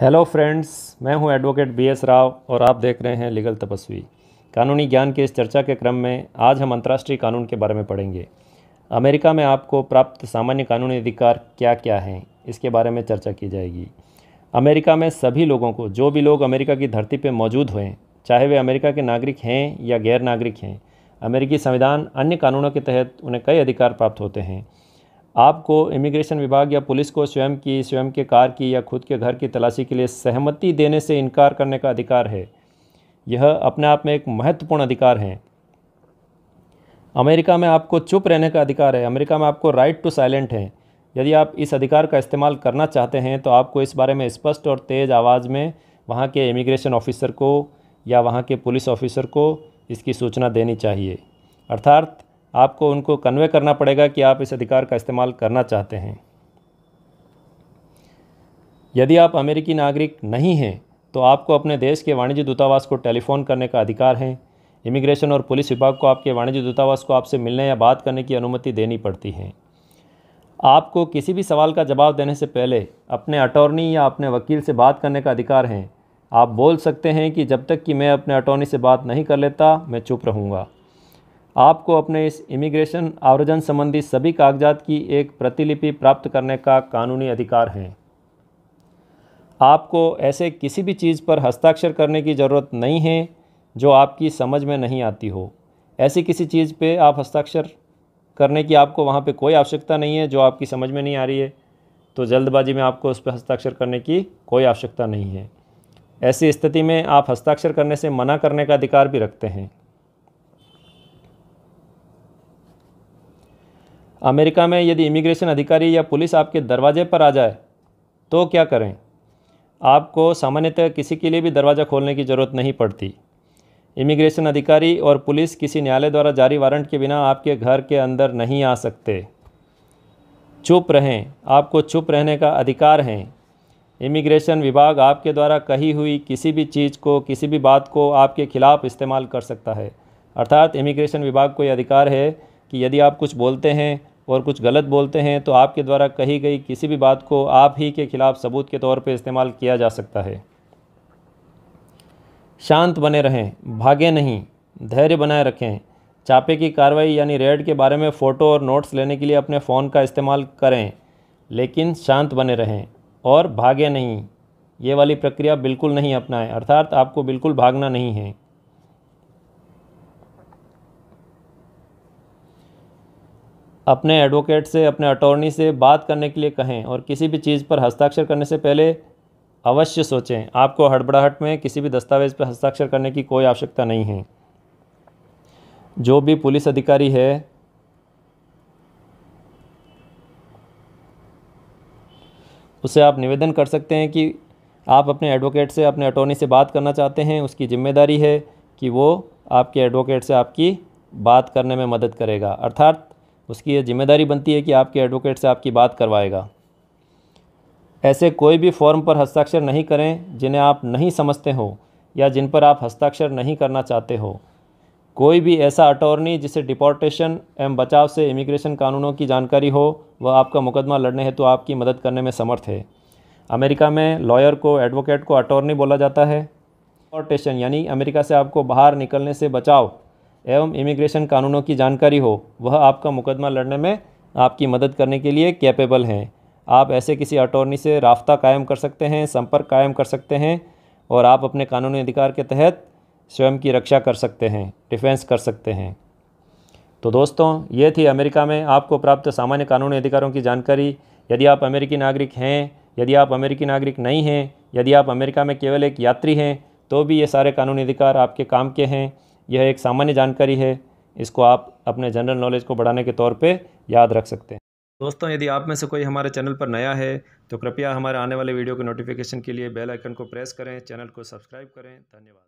hello friends मैं हूं advocate BS Rao और आप देख रहे हैं लीगल तपस्वी कानूनी ज्ञान की इस चर्चा के क्रम में आज हम अंतर्राष्ट्रीय कानून के बारे में पढ़ेंगे अमेरिका में आपको प्राप्त सामान्य कानूनी अधिकार क्या क्या हैं इसके बारे में चर्चा की जाएगी अमेरिका में सभी लोगों को जो भी लोग अमेरिका की धरती पर मौजूद हुए चाहे वे अमेरिका के नागरिक हैं या गैर नागरिक हैं अमेरिकी संविधान अन्य कानूनों के तहत उन्हें कई अधिकार प्राप्त होते हैं आपको इमिग्रेशन विभाग या पुलिस को स्वयं की स्वयं के कार की या खुद के घर की तलाशी के लिए सहमति देने से इनकार करने का अधिकार है यह अपने आप में एक महत्वपूर्ण अधिकार है अमेरिका में आपको चुप रहने का अधिकार है अमेरिका में आपको राइट टू साइलेंट है यदि आप इस अधिकार का इस्तेमाल करना चाहते हैं तो आपको इस बारे में स्पष्ट और तेज़ आवाज़ में वहाँ के इमिग्रेशन ऑफिसर को या वहाँ के पुलिस ऑफिसर को इसकी सूचना देनी चाहिए अर्थात आपको उनको कन्वे करना पड़ेगा कि आप इस अधिकार का इस्तेमाल करना चाहते हैं यदि आप अमेरिकी नागरिक नहीं हैं तो आपको अपने देश के वाणिज्य दूतावास को टेलीफ़ोन करने का अधिकार है इमिग्रेशन और पुलिस विभाग को आपके वाणिज्य दूतावास को आपसे मिलने या बात करने की अनुमति देनी पड़ती है आपको किसी भी सवाल का जवाब देने से पहले अपने अटॉर्नी या अपने वकील से बात करने का अधिकार है आप बोल सकते हैं कि जब तक कि मैं अपने अटॉर्नी से बात नहीं कर लेता मैं चुप रहूँगा आपको अपने इस इमिग्रेशन आवर्जन संबंधी सभी कागजात की एक प्रतिलिपि प्राप्त करने का कानूनी अधिकार है आपको ऐसे किसी भी चीज़ पर हस्ताक्षर करने की ज़रूरत नहीं है जो आपकी समझ में नहीं आती हो ऐसी किसी चीज़ पे आप हस्ताक्षर करने की आपको वहाँ पे कोई आवश्यकता नहीं है जो आपकी समझ में नहीं आ रही है तो जल्दबाजी में आपको उस पर हस्ताक्षर करने की कोई आवश्यकता नहीं है ऐसी स्थिति में आप हस्ताक्षर करने से मना करने का अधिकार भी रखते हैं अमेरिका में यदि इमिग्रेशन अधिकारी या पुलिस आपके दरवाजे पर आ जाए तो क्या करें आपको सामान्यतः किसी के लिए भी दरवाज़ा खोलने की ज़रूरत नहीं पड़ती इमिग्रेशन अधिकारी और पुलिस किसी न्यायालय द्वारा जारी वारंट के बिना आपके घर के अंदर नहीं आ सकते चुप रहें आपको चुप रहने का अधिकार है इमिग्रेशन विभाग आपके द्वारा कही हुई किसी भी चीज़ को किसी भी बात को आपके खिलाफ इस्तेमाल कर सकता है अर्थात इमिग्रेशन विभाग को यह अधिकार है कि यदि आप कुछ बोलते हैं और कुछ गलत बोलते हैं तो आपके द्वारा कही गई किसी भी बात को आप ही के खिलाफ सबूत के तौर पर इस्तेमाल किया जा सकता है शांत बने रहें भागे नहीं धैर्य बनाए रखें चापे की कार्रवाई यानी रेड के बारे में फ़ोटो और नोट्स लेने के लिए अपने फ़ोन का इस्तेमाल करें लेकिन शांत बने रहें और भागे नहीं ये वाली प्रक्रिया बिल्कुल नहीं अपनाएं अर्थात आपको बिल्कुल भागना नहीं है अपने एडवोकेट से अपने अटॉर्नी से बात करने के लिए कहें और किसी भी चीज़ पर हस्ताक्षर करने से पहले अवश्य सोचें आपको हड़बड़ाहट में किसी भी दस्तावेज़ पर हस्ताक्षर करने की कोई आवश्यकता नहीं है जो भी पुलिस अधिकारी है उसे आप निवेदन कर सकते हैं कि आप अपने एडवोकेट से अपने अटॉर्नी से बात करना चाहते हैं उसकी जिम्मेदारी है कि वो आपके एडवोकेट से आपकी बात करने में मदद करेगा अर्थात उसकी ये जिम्मेदारी बनती है कि आपके एडवोकेट से आपकी बात करवाएगा ऐसे कोई भी फॉर्म पर हस्ताक्षर नहीं करें जिन्हें आप नहीं समझते हो या जिन पर आप हस्ताक्षर नहीं करना चाहते हो कोई भी ऐसा अटॉर्नी जिसे डिपोर्टेशन एवं बचाव से इमिग्रेशन कानूनों की जानकारी हो वह आपका मुकदमा लड़ने हेतु तो आपकी मदद करने में समर्थ है अमेरिका में लॉयर को एडवोकेट को अटॉर्नी बोला जाता है डिपोर्टेशन यानी अमेरिका से आपको बाहर निकलने से बचाव एवं इमिग्रेशन कानूनों की जानकारी हो वह आपका मुकदमा लड़ने में आपकी मदद करने के लिए कैपेबल हैं आप ऐसे किसी अटॉर्नी से रास्ता कायम कर सकते हैं संपर्क कायम कर सकते हैं और आप अपने कानूनी अधिकार के तहत स्वयं की रक्षा कर सकते हैं डिफेंस कर सकते हैं तो दोस्तों ये थी अमेरिका में आपको प्राप्त सामान्य कानूनी अधिकारों की जानकारी यदि आप अमेरिकी नागरिक हैं यदि आप अमेरिकी नागरिक नहीं हैं यदि आप अमेरिका में केवल एक यात्री हैं तो भी ये सारे कानूनी अधिकार आपके काम के हैं यह एक सामान्य जानकारी है इसको आप अपने जनरल नॉलेज को बढ़ाने के तौर पे याद रख सकते हैं दोस्तों यदि आप में से कोई हमारे चैनल पर नया है तो कृपया हमारे आने वाले वीडियो के नोटिफिकेशन के लिए बेल आइकन को प्रेस करें चैनल को सब्सक्राइब करें धन्यवाद